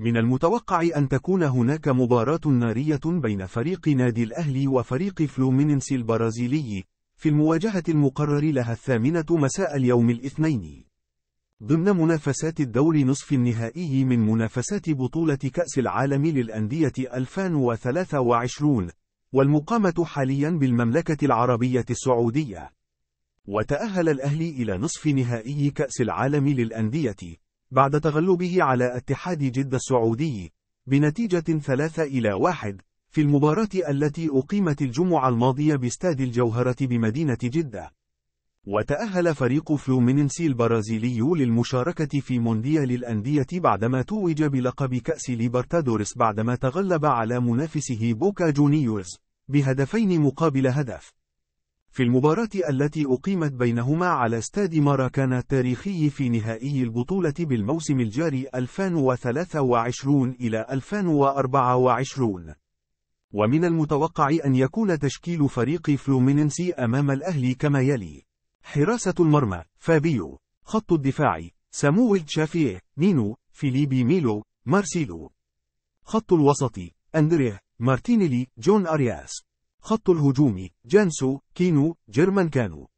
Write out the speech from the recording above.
من المتوقع أن تكون هناك مباراة نارية بين فريق نادي الأهلي وفريق فلومينينسي البرازيلي في المواجهة المقرر لها الثامنة مساء اليوم الاثنين ضمن منافسات الدور نصف النهائي من منافسات بطولة كأس العالم للأندية 2023 والمقامة حاليا بالمملكة العربية السعودية وتأهل الأهلي إلى نصف نهائي كأس العالم للأندية بعد تغلبه على اتحاد جدة السعودي بنتيجة 3 إلى 1 في المباراة التي أقيمت الجمعة الماضية باستاد الجوهرة بمدينة جدة. وتأهل فريق فلومينينسي البرازيلي للمشاركة في مونديال الأندية بعدما توج بلقب كأس ليبرتادورس بعدما تغلب على منافسه بوكا جونيورز بهدفين مقابل هدف. في المباراة التي أقيمت بينهما على استاد ماراكانا التاريخي في نهائي البطولة بالموسم الجاري 2023 إلى 2024 ومن المتوقع أن يكون تشكيل فريق فلومينينسي أمام الأهلي كما يلي حراسة المرمى فابيو خط الدفاع سامويل تشافيه نينو فيليبي ميلو مارسيلو خط الوسط أندريه مارتينيلي جون أرياس خط الهجوم جانسو كينو جيرمان كانو